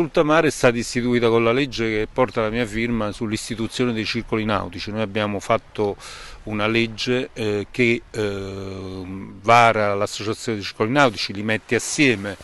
Sultamare è stata istituita con la legge che porta la mia firma sull'istituzione dei circoli nautici. Noi abbiamo fatto una legge eh, che eh, vara l'associazione dei circoli nautici, li mette assieme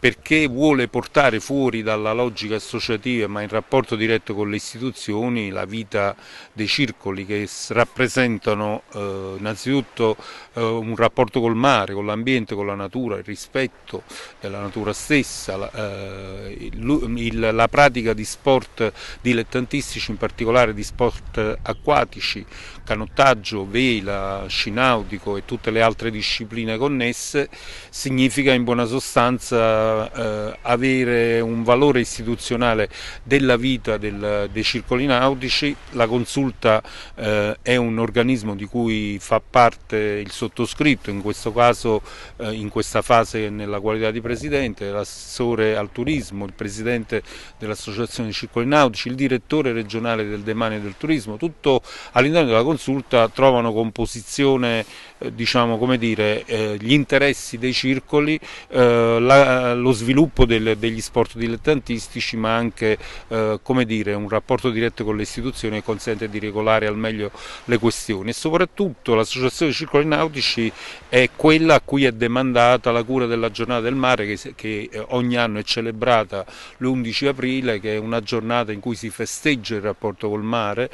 perché vuole portare fuori dalla logica associativa ma in rapporto diretto con le istituzioni la vita dei circoli che rappresentano eh, innanzitutto eh, un rapporto col mare, con l'ambiente, con la natura, il rispetto della natura stessa, la, eh, il, il, la pratica di sport dilettantistici, in particolare di sport acquatici, canottaggio, vela, sci nautico e tutte le altre discipline connesse, significa in buona sostanza eh, avere un valore istituzionale della vita del, dei circoli nautici, la consulta eh, è un organismo di cui fa parte il sottoscritto, in questo caso eh, in questa fase nella qualità di presidente, l'assessore al turismo, il presidente dell'associazione dei circoli nautici, il direttore regionale del demanio del turismo, tutto all'interno della consulta trovano composizione eh, diciamo, come dire, eh, gli interessi dei circoli, eh, la, allo sviluppo del, degli sport dilettantistici ma anche eh, dire, un rapporto diretto con le istituzioni che consente di regolare al meglio le questioni e soprattutto l'associazione circoli nautici è quella a cui è demandata la cura della giornata del mare che, che eh, ogni anno è celebrata l'11 aprile che è una giornata in cui si festeggia il rapporto col mare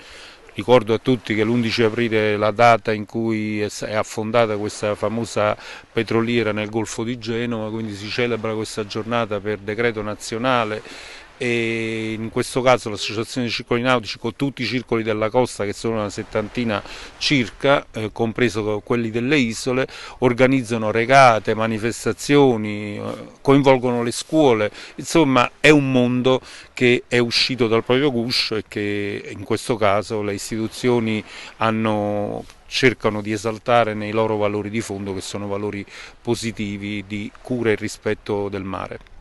Ricordo a tutti che l'11 aprile è la data in cui è affondata questa famosa petroliera nel Golfo di Genova, quindi si celebra questa giornata per decreto nazionale e in questo caso l'associazione dei circoli nautici con tutti i circoli della costa che sono una settantina circa, eh, compreso quelli delle isole, organizzano regate, manifestazioni, eh, coinvolgono le scuole, insomma è un mondo che è uscito dal proprio guscio e che in questo caso le istituzioni hanno cercano di esaltare nei loro valori di fondo che sono valori positivi di cura e rispetto del mare.